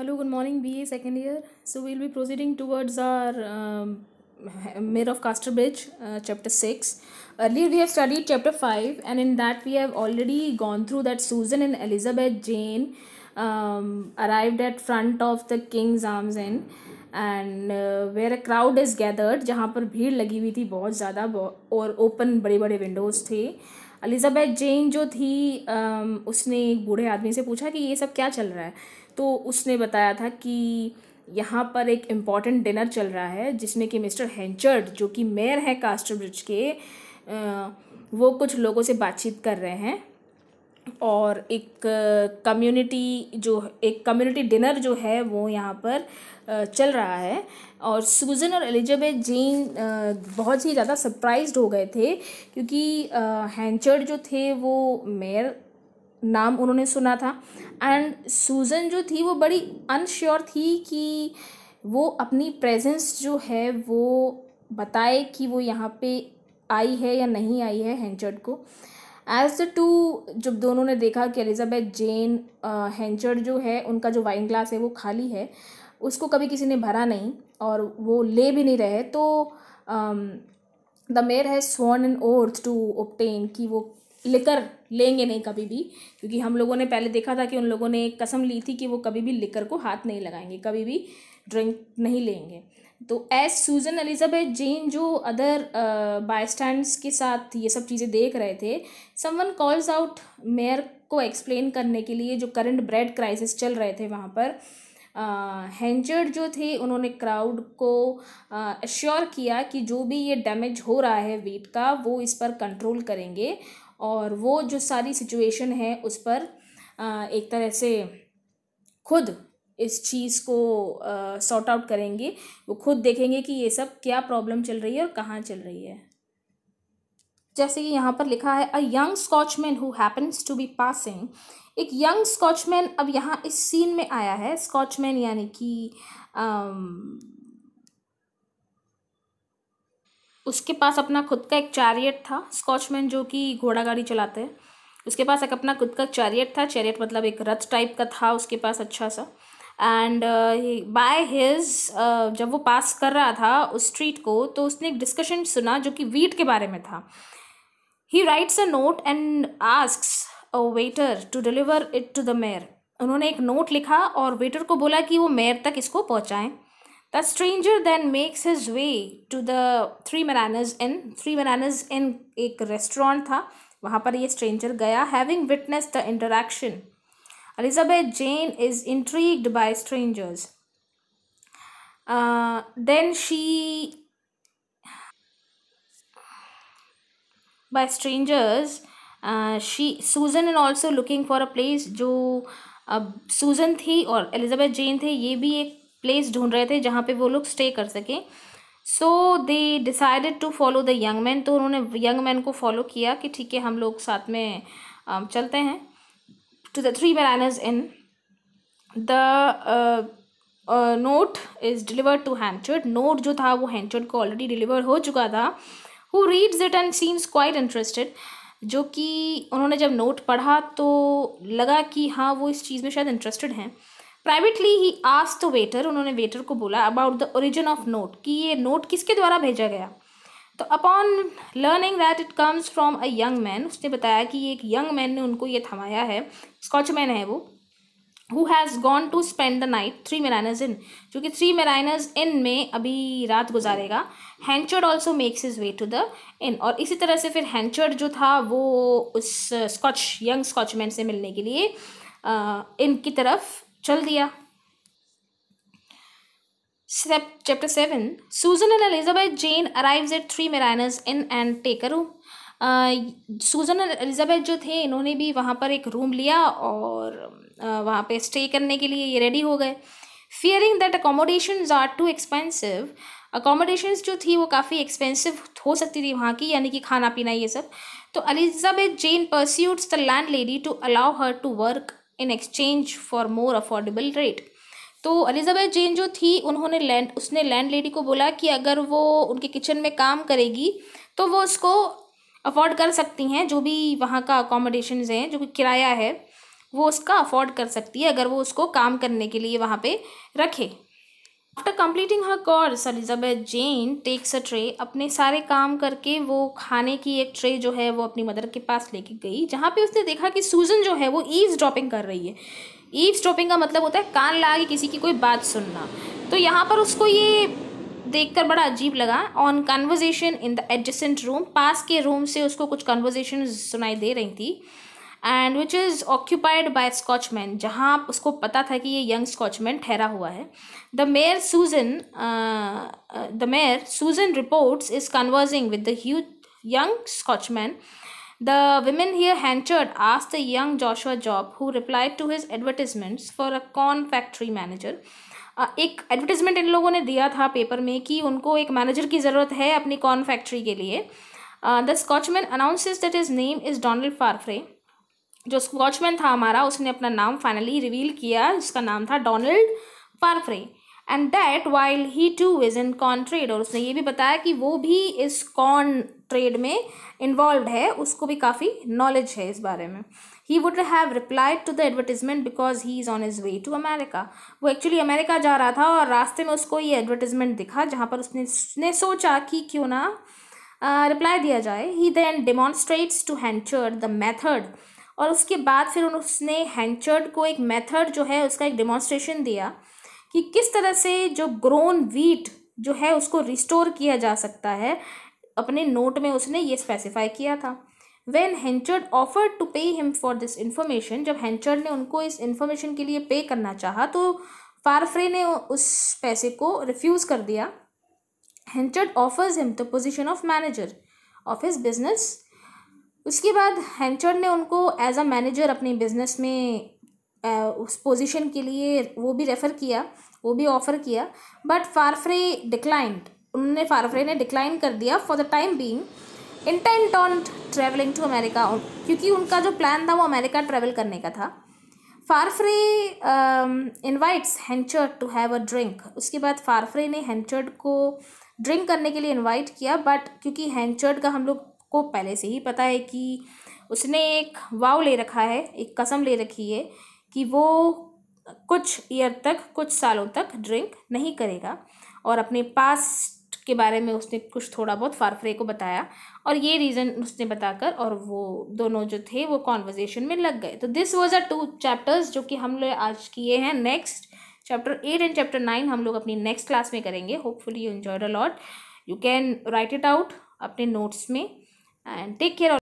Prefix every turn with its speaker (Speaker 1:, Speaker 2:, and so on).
Speaker 1: Hello good morning B A second year so we'll be proceeding towards our Mayor of Casterbridge chapter six earlier we have studied chapter five and in that we have already gone through that Susan and Elizabeth Jane arrive at front of the King's Arms inn and where a crowd is gathered जहाँ पर भीड़ लगी हुई थी बहुत ज़्यादा और open बड़े बड़े विंडोज़ थे अलिज़ाबेथ जेन जो थी उसने एक बूढ़े आदमी से पूछा कि ये सब क्या चल रहा है तो उसने बताया था कि यहाँ पर एक इम्पॉर्टेंट डिनर चल रहा है जिसमें कि मिस्टर हैंचर्ड जो कि मेयर हैं कास्टर ब्रिज के वो कुछ लोगों से बातचीत कर रहे हैं और एक कम्युनिटी जो एक कम्युनिटी डिनर जो है वो यहाँ पर चल रहा है और सूजन और एलिजाबेथ जेन बहुत ही ज़्यादा सरप्राइज हो गए थे क्योंकि हैंचर्ड जो थे वो मेयर नाम उन्होंने सुना था एंड सूजन जो थी वो बड़ी अनश्योर थी कि वो अपनी प्रेजेंस जो है वो बताए कि वो यहाँ पे आई है या नहीं आई है हैंचर्ड को एज द टू जब दोनों ने देखा कि एलिजाबेथ जेन हैंचर जो है उनका जो वाइन ग्लास है वो खाली है उसको कभी किसी ने भरा नहीं और वो ले भी नहीं रहे तो द मेयर है sworn and oath to abstain कि वो लिकर लेंगे नहीं कभी भी क्योंकि हम लोगों ने पहले देखा था कि उन लोगों ने कसम ली थी कि वो कभी भी लिकर को हाथ नहीं लगाएंगे कभी भी ड्रिंक नहीं लेंगे तो एस सूजन एलिजाबेथ जेन जो अदर बायस्टैंड्स uh, के साथ ये सब चीज़ें देख रहे थे समवन कॉल्स आउट मेयर को एक्सप्लेन करने के लिए जो करंट ब्रेड क्राइसिस चल रहे थे वहाँ पर हैंचर्ड uh, जो थे उन्होंने क्राउड को एश्योर uh, किया कि जो भी ये डैमेज हो रहा है वेट का वो इस पर कंट्रोल करेंगे और वो जो सारी सिचुएशन है उस पर uh, एक तरह से खुद इस चीज़ को सॉर्ट आउट करेंगे वो खुद देखेंगे कि ये सब क्या प्रॉब्लम चल रही है और कहाँ चल रही है जैसे कि यहाँ पर लिखा है a young Scotchman who happens to be passing एक यंग स्कॉचमैन अब यहाँ इस सीन में आया है स्कॉचमैन यानी कि उसके पास अपना खुद का एक चैरियट था स्कॉचमैन जो कि घोड़ा गाड़ी चलाते हैं उसके पास एक अपना खुद का चैरियट था चैरियट मतलब एक रथ टाइप का था उसके पास अच्छा सा एंड बाय हिज जब वो पास कर रहा था उस स्ट्रीट को तो उसने एक डिस्कशन सुना जो कि वीट के बारे में था he writes a note and ask a waiter to deliver it to the mayor उन्होंने एक नोट लिखा और वेटर को बोला कि वो मेयर तक इसको पहुँचाएँ the stranger then makes his way to the three Bananas inn three Bananas inn एक रेस्टोरेंट था वहाँ पर ये स्ट्रेंजर गया having witness the interaction Elizabeth Jane is intrigued by strangers. Uh, then she by strangers uh, she susan and also looking for a place जो सूजन uh, थी और एलिजाबेथ जेन थे ये भी एक प्लेस ढूंढ रहे थे जहाँ पे वो लोग स्टे कर सकें so they decided to follow the young man तो उन्होंने यंग मैन को फॉलो किया कि ठीक है हम लोग साथ में चलते हैं to the three bananas in the uh, note is delivered to Hanchard. Note जो था वो Hanchard को ऑलरेडी डिलीवर हो चुका था who reads it and seems quite interested जो कि उन्होंने जब नोट पढ़ा तो लगा कि हाँ वो इस चीज़ में शायद इंटरेस्टेड हैं प्राइवेटली ही asked द वेटर उन्होंने वेटर को बोला about the origin of note कि ये नोट किसके द्वारा भेजा गया तो upon learning that it comes from a young man उसने बताया कि एक यंग मैन ने उनको ये थमाया है स्कॉचमैन है वो who has gone to spend the night Three Mariners Inn जो थ्री मेराइनर्स इन में अभी रात गुजारेगा Hanchard also makes his way to the inn और इसी तरह से फिर हैंचर्ड जो था वो उस स्कॉच यंग स्कॉचमैन से मिलने के लिए इन uh, की तरफ चल दिया Step, chapter 7 Susan and Elizabeth Jane arrives at three Mariners Inn uh, and take a room. Susan uh, Elizabeth जो थे इन्होंने भी वहाँ पर एक रूम लिया और uh, वहाँ पे स्टे करने के लिए ये रेडी हो गए fearing that accommodation are too expensive accommodation जो थी वो काफ़ी एक्सपेंसिव हो सकती थी वहाँ की यानी कि खाना पीना ये सब तो Elizabeth Jane persuades the landlady to allow her to work in exchange for more affordable rate तो अलिजाबेथ जेन जो थी उन्होंने लैंड उसने लैंड लेडी को बोला कि अगर वो उनके किचन में काम करेगी तो वो उसको अफोर्ड कर सकती हैं जो भी वहाँ का अकोमोडेशन हैं जो कि किराया है वो उसका अफोर्ड कर सकती है अगर वो उसको काम करने के लिए वहाँ पे रखे after completing her course Elizabeth Jane takes a tray अपने सारे काम करके वो खाने की एक ट्रे जो है वो अपनी मदर के पास लेके गई जहाँ पे उसने देखा कि सूजन जो है वो ईज ड्रॉपिंग कर रही है ईव स्टॉपिंग का मतलब होता है कान लगा के किसी की कोई बात सुनना तो यहाँ पर उसको ये देखकर बड़ा अजीब लगा on conversation in the adjacent room पास के रूम से उसको कुछ कन्वर्जेशन सुनाई दे रही थी and which is occupied by Scotchman जहाँ उसको पता था कि ये यंग स्कॉचमैन ठहरा हुआ है the mayor Susan the mayor Susan reports is conversing with the huge young Scotchman The women here Hanchard asked the young Joshua Job, who replied to his advertisements for a corn factory manager, uh, एक advertisement इन लोगों ने दिया था paper में कि उनको एक मैनेजर की ज़रूरत है अपनी कॉर्न फैक्ट्री के लिए the Scotchman announces that his name is Donald Farfrae जो स्कॉचमैन था हमारा उसने अपना नाम फाइनली रिवील किया उसका नाम था Donald Farfrae and that while he too is in corn trade और उसने ये भी बताया कि वो भी इस कॉन ट्रेड में इन्वॉल्व है उसको भी काफ़ी नॉलेज है इस बारे में he would have replied to the advertisement because he is on his way to America वो एक्चुअली अमेरिका जा रहा था और रास्ते में उसको ये एडवर्टीजमेंट दिखा जहाँ पर उसने ने सोचा कि क्यों ना रिप्लाई uh, दिया जाए he then demonstrates to Hanchard the method और उसके बाद फिर उसने हैंचर्ड को एक मैथड जो है उसका एक डिमॉन्स्ट्रेशन दिया कि किस तरह से जो ग्रोन वीट जो है उसको रिस्टोर किया जा सकता है अपने नोट में उसने ये स्पेसिफाई किया था when Hanchard offer to pay him for this information जब हैंचर्ड ने उनको इस इन्फॉर्मेशन के लिए पे करना चाहा तो फारफ्रे ने उस पैसे को रिफ्यूज़ कर दिया Hanchard offers him the position of manager of his business उसके बाद हैंचर्ड ने उनको एज अ मैनेजर अपने बिजनेस में उस पोजीशन के लिए वो भी रेफ़र किया वो भी ऑफ़र किया बट फारफ्रे डिक्लाइंट उन्होंने फारफ्रे ने डिक्लाइन कर दिया for the time being intent on travelling to America क्योंकि उनका जो प्लान था वो अमेरिका ट्रैवल करने का था Farfrae invites Hanchard to have a drink उसके बाद फारफ्रे ने हैंचर्ड को ड्रिंक करने के लिए इन्वाइट किया बट क्योंकि हैंचर्ड का हम लोग को पहले से ही पता है कि उसने एक वाव ले रखा है एक कसम ले रखी है कि वो कुछ ईयर तक कुछ सालों तक ड्रिंक नहीं करेगा और अपने पास्ट के बारे में उसने कुछ थोड़ा बहुत फारफरे को बताया और ये रीज़न उसने बताकर और वो दोनों जो थे वो कॉन्वर्जेसन में लग गए तो this was our two chapters जो कि हम लोग आज किए हैं next chapter eight and chapter nine हम लोग अपनी नेक्स्ट क्लास में करेंगे hopefully you enjoyed a lot you can write it out अपने नोट्स में एंड टेक केयर